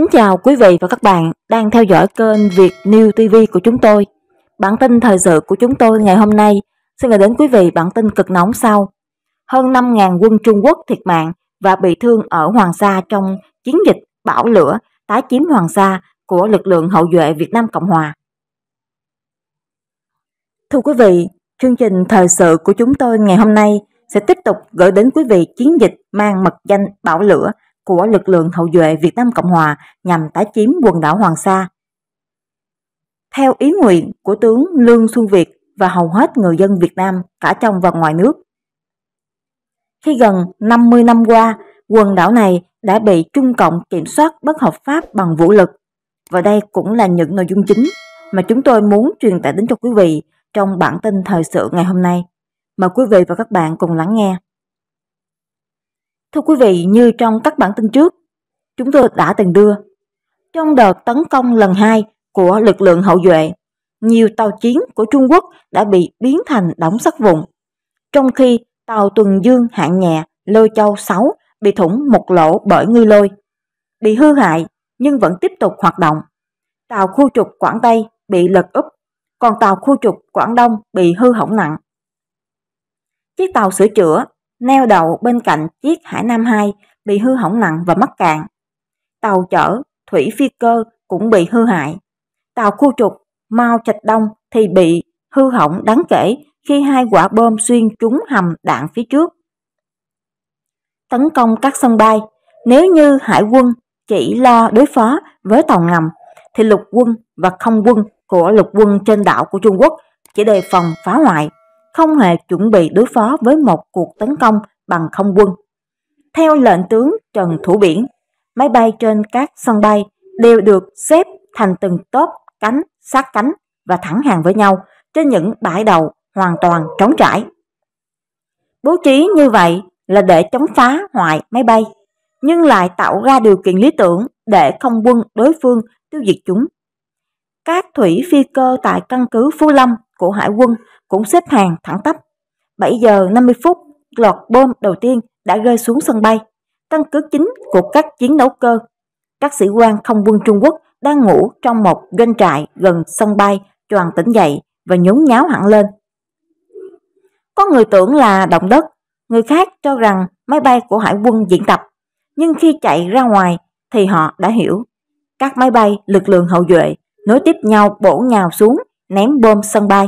Kính chào quý vị và các bạn đang theo dõi kênh Việt New TV của chúng tôi. Bản tin thời sự của chúng tôi ngày hôm nay xin gửi đến quý vị bản tin cực nóng sau. Hơn 5.000 quân Trung Quốc thiệt mạng và bị thương ở Hoàng Sa trong chiến dịch bão lửa tái chiếm Hoàng Sa của lực lượng hậu duệ Việt Nam Cộng Hòa. Thưa quý vị, chương trình thời sự của chúng tôi ngày hôm nay sẽ tiếp tục gửi đến quý vị chiến dịch mang mật danh bão lửa của lực lượng hậu duệ Việt Nam Cộng Hòa nhằm tái chiếm quần đảo Hoàng Sa. Theo ý nguyện của tướng Lương Xuân Việt và hầu hết người dân Việt Nam cả trong và ngoài nước. Khi gần 50 năm qua, quần đảo này đã bị Trung Cộng kiểm soát bất hợp pháp bằng vũ lực. Và đây cũng là những nội dung chính mà chúng tôi muốn truyền tải đến cho quý vị trong bản tin thời sự ngày hôm nay. Mời quý vị và các bạn cùng lắng nghe. Thưa quý vị, như trong các bản tin trước, chúng tôi đã từng đưa, trong đợt tấn công lần 2 của lực lượng hậu duệ, nhiều tàu chiến của Trung Quốc đã bị biến thành đóng sắt vụn, trong khi tàu tuần dương hạng nhẹ Lôi Châu 6 bị thủng một lỗ bởi ngư lôi, bị hư hại nhưng vẫn tiếp tục hoạt động. Tàu khu trục Quảng Tây bị lật úp, còn tàu khu trục Quảng Đông bị hư hỏng nặng. Chiếc tàu sửa chữa neo đậu bên cạnh chiếc Hải Nam 2 bị hư hỏng nặng và mắc cạn. Tàu chở, thủy phi cơ cũng bị hư hại. Tàu khu trục Mao Trạch Đông thì bị hư hỏng đáng kể khi hai quả bom xuyên trúng hầm đạn phía trước. Tấn công các sân bay, nếu như hải quân chỉ lo đối phó với tàu ngầm thì lục quân và không quân của lục quân trên đảo của Trung Quốc chỉ đề phòng phá hoại không hề chuẩn bị đối phó với một cuộc tấn công bằng không quân. Theo lệnh tướng Trần Thủ Biển, máy bay trên các sân bay đều được xếp thành từng tốp cánh, sát cánh và thẳng hàng với nhau trên những bãi đầu hoàn toàn trống trải. Bố trí như vậy là để chống phá hoại máy bay, nhưng lại tạo ra điều kiện lý tưởng để không quân đối phương tiêu diệt chúng. Các thủy phi cơ tại căn cứ Phú Lâm của hải quân cũng xếp hàng thẳng tắp. 7 giờ 50 phút, loạt bom đầu tiên đã rơi xuống sân bay, căn cứ chính của các chiến đấu cơ. Các sĩ quan không quân Trung Quốc đang ngủ trong một doanh trại gần sân bay choàng tỉnh dậy và nhốn nháo hẳn lên. Có người tưởng là động đất, người khác cho rằng máy bay của hải quân diễn tập, nhưng khi chạy ra ngoài thì họ đã hiểu. Các máy bay lực lượng hậu duệ nối tiếp nhau bổ nhào xuống ném bom sân bay.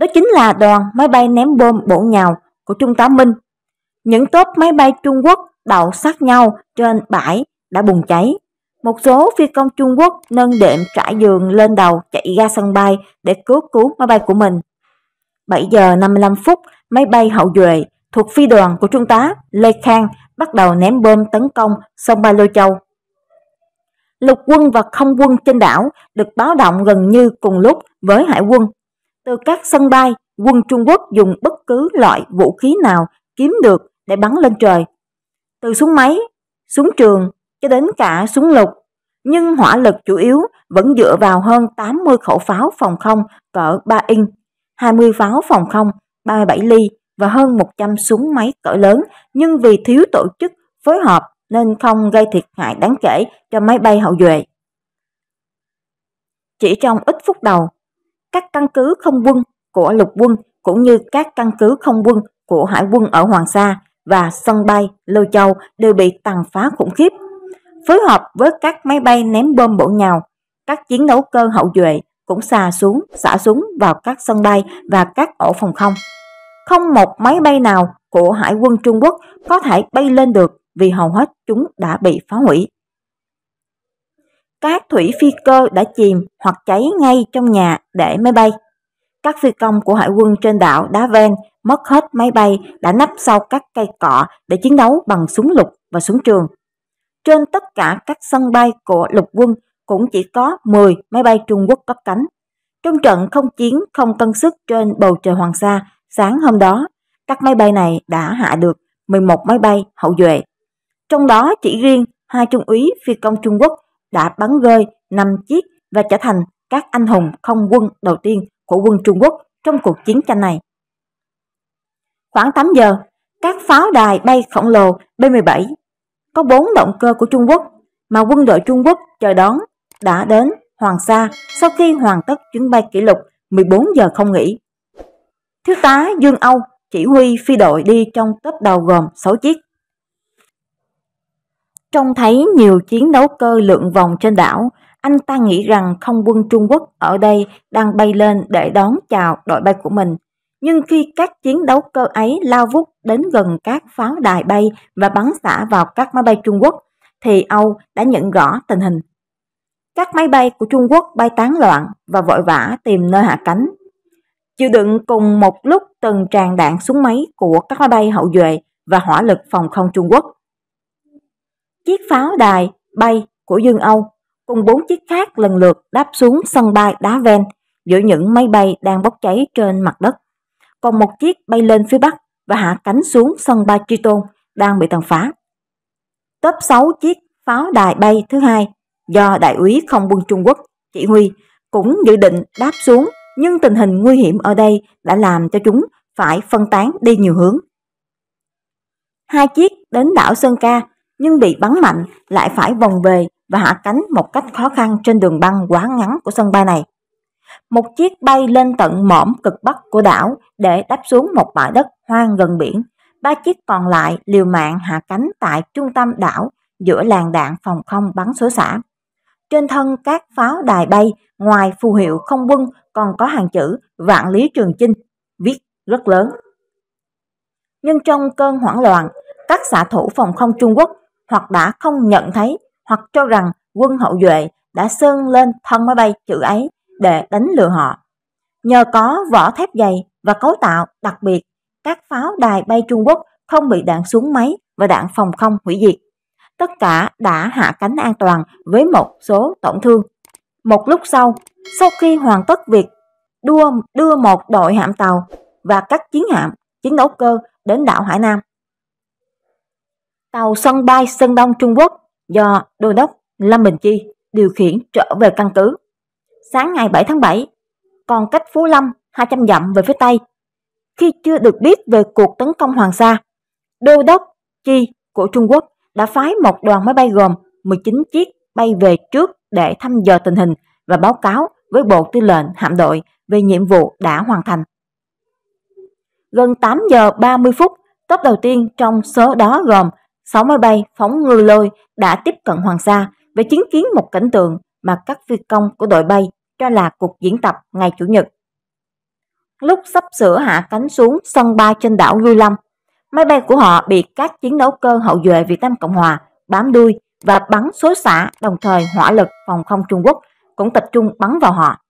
Đó chính là đoàn máy bay ném bom bổ nhào của Trung tá Minh. Những tốp máy bay Trung Quốc đậu sát nhau trên bãi đã bùng cháy. Một số phi công Trung Quốc nâng đệm trải giường lên đầu chạy ra sân bay để cứu cứu máy bay của mình. 7 giờ 55 phút, máy bay hậu duệ thuộc phi đoàn của Trung tá Lê Khang bắt đầu ném bom tấn công sân bay Lôi Châu lục quân và không quân trên đảo được báo động gần như cùng lúc với hải quân. Từ các sân bay, quân Trung Quốc dùng bất cứ loại vũ khí nào kiếm được để bắn lên trời. Từ súng máy, súng trường cho đến cả súng lục, nhưng hỏa lực chủ yếu vẫn dựa vào hơn 80 khẩu pháo phòng không cỡ 3 inch, 20 pháo phòng không 37 ly và hơn 100 súng máy cỡ lớn nhưng vì thiếu tổ chức phối hợp nên không gây thiệt hại đáng kể cho máy bay hậu duệ. Chỉ trong ít phút đầu, các căn cứ không quân của lục quân cũng như các căn cứ không quân của hải quân ở Hoàng Sa và sân bay Lô Châu đều bị tàn phá khủng khiếp. Phối hợp với các máy bay ném bom bổ nhào, các chiến đấu cơ hậu duệ cũng xà xuống, xả súng vào các sân bay và các ổ phòng không. Không một máy bay nào của Hải quân Trung Quốc có thể bay lên được vì hầu hết chúng đã bị phá hủy. Các thủy phi cơ đã chìm hoặc cháy ngay trong nhà để máy bay. Các phi công của hải quân trên đảo Đá Ven mất hết máy bay đã nấp sau các cây cọ để chiến đấu bằng súng lục và súng trường. Trên tất cả các sân bay của lục quân cũng chỉ có 10 máy bay Trung Quốc cất cánh. Trong trận không chiến không cân sức trên bầu trời Hoàng Sa sáng hôm đó, các máy bay này đã hạ được 11 máy bay hậu duệ trong đó chỉ riêng hai trung úy phi công Trung Quốc đã bắn rơi 5 chiếc và trở thành các anh hùng không quân đầu tiên của quân Trung Quốc trong cuộc chiến tranh này. Khoảng 8 giờ, các pháo đài bay khổng lồ B-17 có 4 động cơ của Trung Quốc mà quân đội Trung Quốc chờ đón đã đến Hoàng Sa sau khi hoàn tất chuyến bay kỷ lục 14 giờ không nghỉ. Thiếu tá Dương Âu chỉ huy phi đội đi trong tốp đầu gồm 6 chiếc. Trông thấy nhiều chiến đấu cơ lượn vòng trên đảo, anh ta nghĩ rằng không quân Trung Quốc ở đây đang bay lên để đón chào đội bay của mình. Nhưng khi các chiến đấu cơ ấy lao vút đến gần các pháo đài bay và bắn xả vào các máy bay Trung Quốc, thì Âu đã nhận rõ tình hình. Các máy bay của Trung Quốc bay tán loạn và vội vã tìm nơi hạ cánh. Chịu đựng cùng một lúc từng tràn đạn súng máy của các máy bay hậu duệ và hỏa lực phòng không Trung Quốc, Chiếc pháo đài bay của Dương Âu cùng bốn chiếc khác lần lượt đáp xuống sân bay Đá Ven giữa những máy bay đang bốc cháy trên mặt đất. Còn một chiếc bay lên phía bắc và hạ cánh xuống sân bay Triton đang bị tàn phá. Top 6 chiếc pháo đài bay thứ hai do Đại úy Không quân Trung Quốc chỉ huy cũng dự định đáp xuống nhưng tình hình nguy hiểm ở đây đã làm cho chúng phải phân tán đi nhiều hướng. Hai chiếc đến đảo Sơn Ca nhưng bị bắn mạnh lại phải vòng về và hạ cánh một cách khó khăn trên đường băng quá ngắn của sân bay này. Một chiếc bay lên tận mỏm cực bắc của đảo để đáp xuống một bãi đất hoang gần biển. Ba chiếc còn lại liều mạng hạ cánh tại trung tâm đảo giữa làng đạn phòng không bắn số xả. Trên thân các pháo đài bay, ngoài phù hiệu không quân còn có hàng chữ Vạn Lý Trường Chinh, viết rất lớn. Nhưng trong cơn hoảng loạn, các xạ thủ phòng không Trung Quốc hoặc đã không nhận thấy hoặc cho rằng quân hậu duệ đã sơn lên thân máy bay chữ ấy để đánh lừa họ. Nhờ có vỏ thép dày và cấu tạo đặc biệt, các pháo đài bay Trung Quốc không bị đạn xuống máy và đạn phòng không hủy diệt. Tất cả đã hạ cánh an toàn với một số tổn thương. Một lúc sau, sau khi hoàn tất việc đua đưa một đội hạm tàu và các chiến hạm, chiến đấu cơ đến đảo Hải Nam, Tàu sân bay Sơn Đông Trung Quốc do Đô đốc Lâm Bình Chi điều khiển trở về căn cứ. Sáng ngày 7 tháng 7, còn cách Phú Lâm 200 dặm về phía Tây. Khi chưa được biết về cuộc tấn công Hoàng Sa, Đô đốc Chi của Trung Quốc đã phái một đoàn máy bay gồm 19 chiếc bay về trước để thăm dò tình hình và báo cáo với Bộ Tư lệnh Hạm đội về nhiệm vụ đã hoàn thành. Gần 8 giờ 30 phút, tốp đầu tiên trong số đó gồm máy bay phóng ngư lôi đã tiếp cận Hoàng Sa và chứng kiến một cảnh tượng mà các phi công của đội bay cho là cuộc diễn tập ngày Chủ nhật. Lúc sắp sửa hạ cánh xuống sân bay trên đảo Lưu Lâm, máy bay của họ bị các chiến đấu cơ hậu duệ Việt Nam Cộng Hòa bám đuôi và bắn số xạ đồng thời hỏa lực phòng không Trung Quốc cũng tập trung bắn vào họ.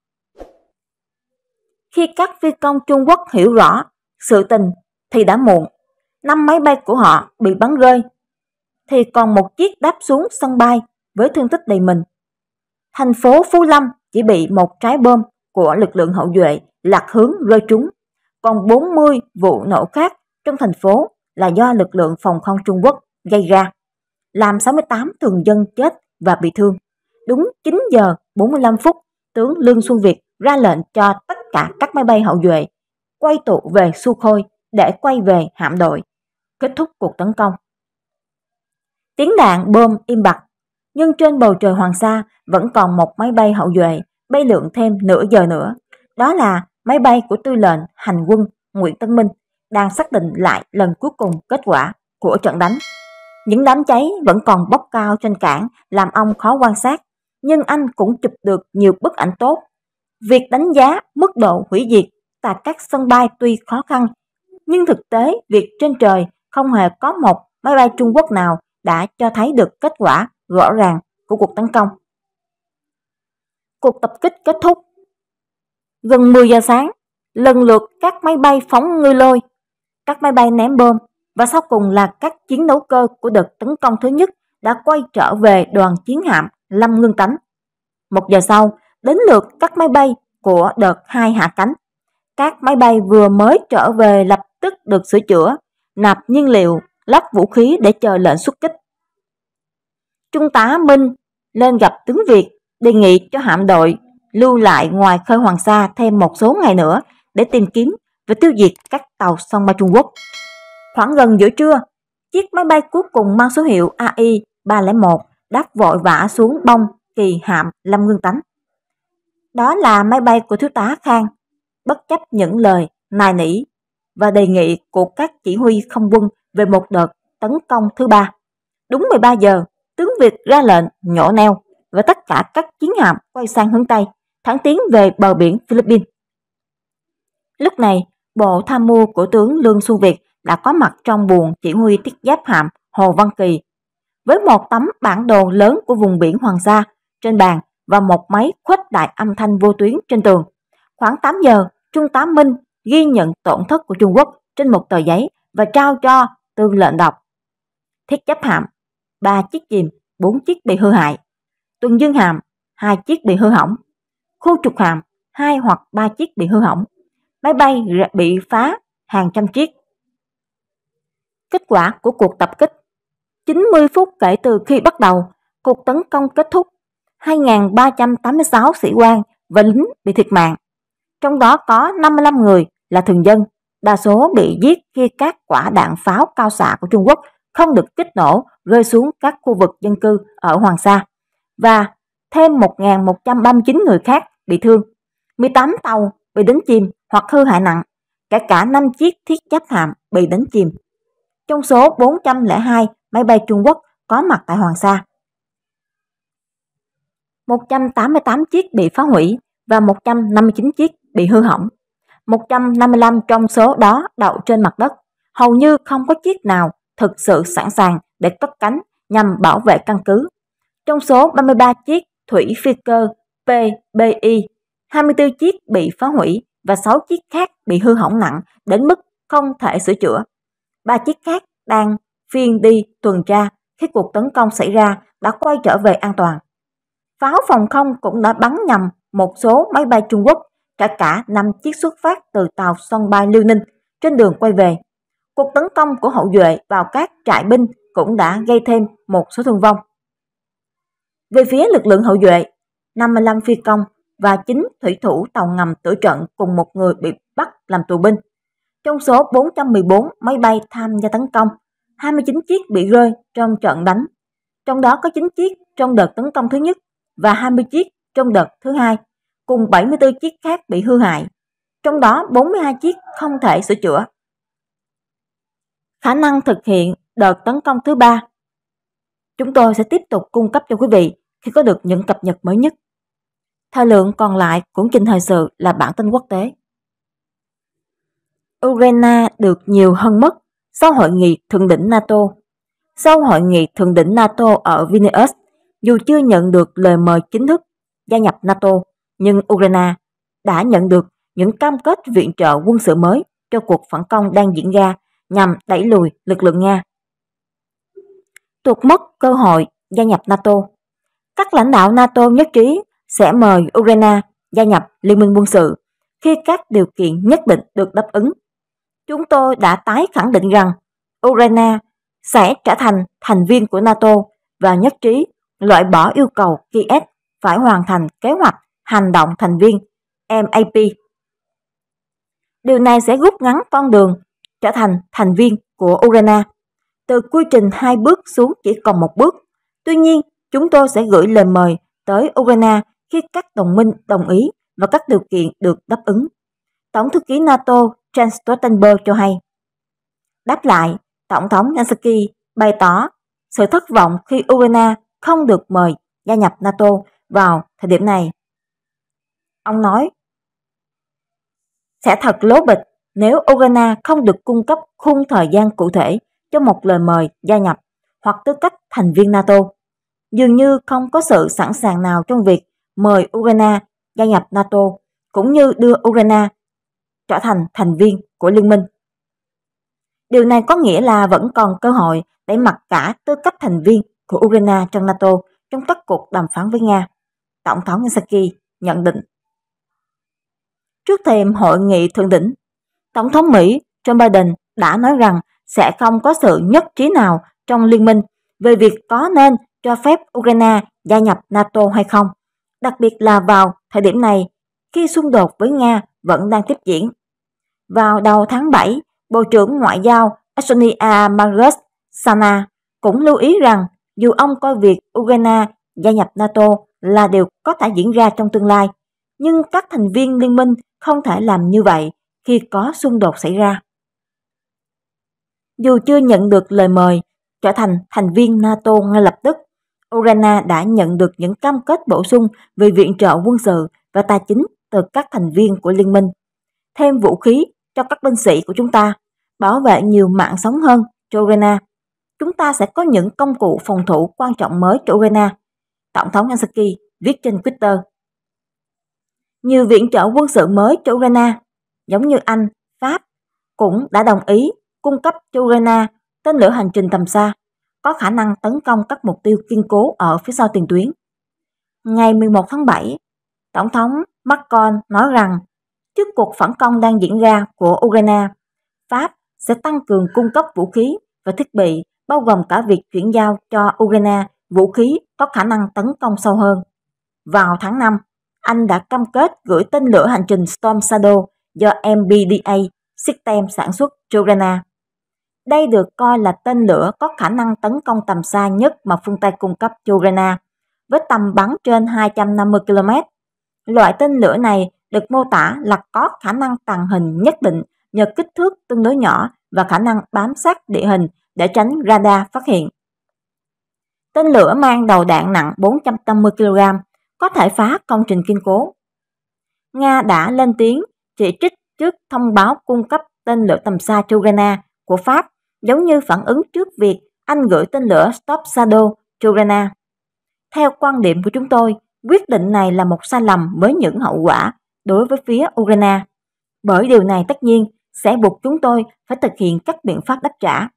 Khi các phi công Trung Quốc hiểu rõ sự tình thì đã muộn, năm máy bay của họ bị bắn rơi thì còn một chiếc đáp xuống sân bay với thương tích đầy mình. Thành phố Phú Lâm chỉ bị một trái bom của lực lượng hậu duệ lạc hướng rơi trúng, còn 40 vụ nổ khác trong thành phố là do lực lượng phòng không Trung Quốc gây ra, làm 68 thường dân chết và bị thương. Đúng 9 giờ 45 phút, tướng Lương Xuân Việt ra lệnh cho tất cả các máy bay hậu duệ quay tụ về Su Khôi để quay về hạm đội, kết thúc cuộc tấn công. Tiếng đạn bom im bặt, nhưng trên bầu trời hoàng sa vẫn còn một máy bay hậu duệ bay lượn thêm nửa giờ nữa. Đó là máy bay của tư lệnh hành quân Nguyễn Tân Minh đang xác định lại lần cuối cùng kết quả của trận đánh. Những đám cháy vẫn còn bốc cao trên cảng làm ông khó quan sát, nhưng anh cũng chụp được nhiều bức ảnh tốt. Việc đánh giá mức độ hủy diệt tại các sân bay tuy khó khăn, nhưng thực tế việc trên trời không hề có một máy bay Trung Quốc nào đã cho thấy được kết quả rõ ràng của cuộc tấn công. Cuộc tập kích kết thúc. Gần 10 giờ sáng, lần lượt các máy bay phóng ngư lôi, các máy bay ném bom và sau cùng là các chiến đấu cơ của đợt tấn công thứ nhất đã quay trở về đoàn chiến hạm Lâm Ngưng Tánh. Một giờ sau, đến lượt các máy bay của đợt 2 hạ cánh. Các máy bay vừa mới trở về lập tức được sửa chữa, nạp nhiên liệu lắp vũ khí để chờ lệnh xuất kích. Trung tá Minh lên gặp tướng Việt, đề nghị cho hạm đội lưu lại ngoài khơi Hoàng Sa thêm một số ngày nữa để tìm kiếm và tiêu diệt các tàu sông ba Trung Quốc. Khoảng gần giữa trưa, chiếc máy bay cuối cùng mang số hiệu AI-301 đáp vội vã xuống bông kỳ hạm Lâm Ngưng Tánh. Đó là máy bay của thiếu tá Khang, bất chấp những lời nài nỉ và đề nghị của các chỉ huy không quân về một đợt tấn công thứ ba. Đúng 13 giờ, tướng Việt ra lệnh nhổ neo và tất cả các chiến hạm quay sang hướng Tây, thẳng tiến về bờ biển Philippines. Lúc này, bộ tham mưu của tướng Lương Xu Việt đã có mặt trong buồng chỉ huy thiết giáp hạm Hồ Văn Kỳ. Với một tấm bản đồ lớn của vùng biển Hoàng Sa trên bàn và một máy khuếch đại âm thanh vô tuyến trên tường. Khoảng 8 giờ, Trung tá Minh ghi nhận tổn thất của Trung Quốc trên một tờ giấy và trao cho tương lệnh đọc thiết chấp hạm, 3 chiếc chìm, 4 chiếc bị hư hại, tuần dương hàm, 2 chiếc bị hư hỏng, khu trục hàm, 2 hoặc 3 chiếc bị hư hỏng, máy bay bị phá hàng trăm chiếc. Kết quả của cuộc tập kích 90 phút kể từ khi bắt đầu, cuộc tấn công kết thúc, 2.386 sĩ quan và lính bị thiệt mạng, trong đó có 55 người là thường dân, Đa số bị giết khi các quả đạn pháo cao xạ của Trung Quốc không được kích nổ rơi xuống các khu vực dân cư ở Hoàng Sa và thêm 1.139 người khác bị thương. 18 tàu bị đánh chìm hoặc hư hại nặng, cả cả 5 chiếc thiết giáp hạm bị đánh chìm. Trong số 402 máy bay Trung Quốc có mặt tại Hoàng Sa. 188 chiếc bị phá hủy và 159 chiếc bị hư hỏng. 155 trong số đó đậu trên mặt đất. Hầu như không có chiếc nào thực sự sẵn sàng để cất cánh nhằm bảo vệ căn cứ. Trong số 33 chiếc thủy phi cơ PBI, 24 chiếc bị phá hủy và 6 chiếc khác bị hư hỏng nặng đến mức không thể sửa chữa. Ba chiếc khác đang phiên đi tuần tra khi cuộc tấn công xảy ra đã quay trở về an toàn. Pháo phòng không cũng đã bắn nhầm một số máy bay Trung Quốc Cả cả 5 chiếc xuất phát từ tàu sân bay Liêu Ninh trên đường quay về. Cuộc tấn công của hậu duệ vào các trại binh cũng đã gây thêm một số thương vong. Về phía lực lượng hậu duệ, 55 phi công và 9 thủy thủ tàu ngầm tử trận cùng một người bị bắt làm tù binh. Trong số 414 máy bay tham gia tấn công, 29 chiếc bị rơi trong trận đánh. Trong đó có 9 chiếc trong đợt tấn công thứ nhất và 20 chiếc trong đợt thứ hai cùng 74 chiếc khác bị hư hại, trong đó 42 chiếc không thể sửa chữa. Khả năng thực hiện đợt tấn công thứ ba Chúng tôi sẽ tiếp tục cung cấp cho quý vị khi có được những cập nhật mới nhất. Thời lượng còn lại của trình thời sự là bản tin quốc tế. Ukraine được nhiều hơn mất sau hội nghị thượng đỉnh NATO. Sau hội nghị thượng đỉnh NATO ở Vilnius, dù chưa nhận được lời mời chính thức gia nhập NATO, nhưng Ukraine đã nhận được những cam kết viện trợ quân sự mới cho cuộc phản công đang diễn ra nhằm đẩy lùi lực lượng Nga. Tuột mất cơ hội gia nhập NATO Các lãnh đạo NATO nhất trí sẽ mời Ukraine gia nhập Liên minh quân sự khi các điều kiện nhất định được đáp ứng. Chúng tôi đã tái khẳng định rằng Ukraine sẽ trở thành thành viên của NATO và nhất trí loại bỏ yêu cầu Kiev phải hoàn thành kế hoạch hành động thành viên MAP. Điều này sẽ rút ngắn con đường trở thành thành viên của Urana. Từ quy trình hai bước xuống chỉ còn một bước. Tuy nhiên, chúng tôi sẽ gửi lời mời tới Urana khi các đồng minh đồng ý và các điều kiện được đáp ứng. Tổng thư ký NATO Jens Stoltenberg cho hay. Đáp lại, Tổng thống Zelensky bày tỏ sự thất vọng khi Ukraine không được mời gia nhập NATO vào thời điểm này. Ông nói, sẽ thật lố bịch nếu Ogana không được cung cấp khung thời gian cụ thể cho một lời mời gia nhập hoặc tư cách thành viên NATO. Dường như không có sự sẵn sàng nào trong việc mời Ukraine gia nhập NATO cũng như đưa Ukraine trở thành thành viên của liên minh. Điều này có nghĩa là vẫn còn cơ hội để mặc cả tư cách thành viên của Ukraine trong NATO trong các cuộc đàm phán với Nga. Tổng thống Zelensky nhận định trước thềm hội nghị thượng đỉnh. Tổng thống Mỹ Joe Biden đã nói rằng sẽ không có sự nhất trí nào trong liên minh về việc có nên cho phép Ukraine gia nhập NATO hay không, đặc biệt là vào thời điểm này khi xung đột với Nga vẫn đang tiếp diễn. Vào đầu tháng 7, Bộ trưởng Ngoại giao Estonia Margus Sana cũng lưu ý rằng dù ông coi việc Ukraine gia nhập NATO là điều có thể diễn ra trong tương lai, nhưng các thành viên liên minh không thể làm như vậy khi có xung đột xảy ra. Dù chưa nhận được lời mời trở thành thành viên NATO ngay lập tức, Ukraine đã nhận được những cam kết bổ sung về viện trợ quân sự và tài chính từ các thành viên của liên minh, thêm vũ khí cho các binh sĩ của chúng ta, bảo vệ nhiều mạng sống hơn cho Ukraine. Chúng ta sẽ có những công cụ phòng thủ quan trọng mới cho Ukraine. Tổng thống Zelensky viết trên Twitter như viện trợ quân sự mới cho Ukraine, giống như Anh, Pháp cũng đã đồng ý cung cấp cho Ukraine tên lửa hành trình tầm xa, có khả năng tấn công các mục tiêu kiên cố ở phía sau tiền tuyến. Ngày 11 tháng 7, Tổng thống Macron nói rằng trước cuộc phản công đang diễn ra của Ukraine, Pháp sẽ tăng cường cung cấp vũ khí và thiết bị, bao gồm cả việc chuyển giao cho Ukraine vũ khí có khả năng tấn công sâu hơn. Vào tháng 5, anh đã cam kết gửi tên lửa hành trình Storm Shadow do MBDA System sản xuất Jordana. Đây được coi là tên lửa có khả năng tấn công tầm xa nhất mà phương Tây cung cấp Jordana, với tầm bắn trên 250 km. Loại tên lửa này được mô tả là có khả năng tàng hình nhất định nhờ kích thước tương đối nhỏ và khả năng bám sát địa hình để tránh radar phát hiện. Tên lửa mang đầu đạn nặng 450 kg có thể phá công trình kiên cố. Nga đã lên tiếng chỉ trích trước thông báo cung cấp tên lửa tầm xa Turana của Pháp, giống như phản ứng trước việc Anh gửi tên lửa Stop Shadow Turana. Theo quan điểm của chúng tôi, quyết định này là một sai lầm với những hậu quả đối với phía Ukraine. Bởi điều này tất nhiên sẽ buộc chúng tôi phải thực hiện các biện pháp đáp trả.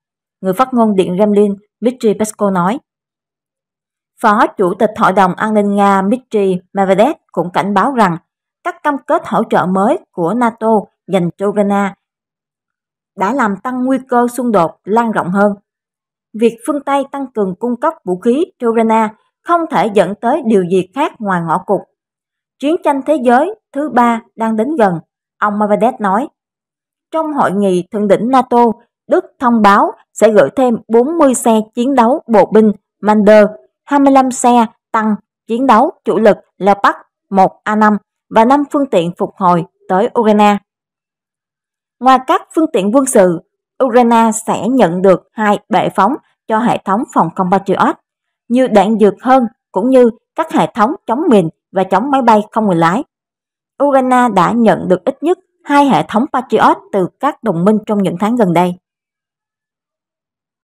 Người phát ngôn Điện Kremlin Dmitry Peskov nói. Phó Chủ tịch Hội đồng An ninh Nga Dmitry Medvedev cũng cảnh báo rằng các cam kết hỗ trợ mới của NATO dành cho Ukraine đã làm tăng nguy cơ xung đột lan rộng hơn. Việc phương Tây tăng cường cung cấp vũ khí cho Ukraine không thể dẫn tới điều gì khác ngoài ngõ cụt. Chiến tranh thế giới thứ ba đang đến gần, ông Medvedev nói. Trong hội nghị thượng đỉnh NATO, Đức thông báo sẽ gửi thêm 40 xe chiến đấu bộ binh Mander 25 xe tăng chiến đấu chủ lực Leopard 1A5 và 5 phương tiện phục hồi tới Ukraine. Ngoài các phương tiện quân sự, Ukraine sẽ nhận được hai bệ phóng cho hệ thống phòng không Patriot, như đạn dược hơn cũng như các hệ thống chống mìn và chống máy bay không người lái. Ukraine đã nhận được ít nhất hai hệ thống Patriot từ các đồng minh trong những tháng gần đây.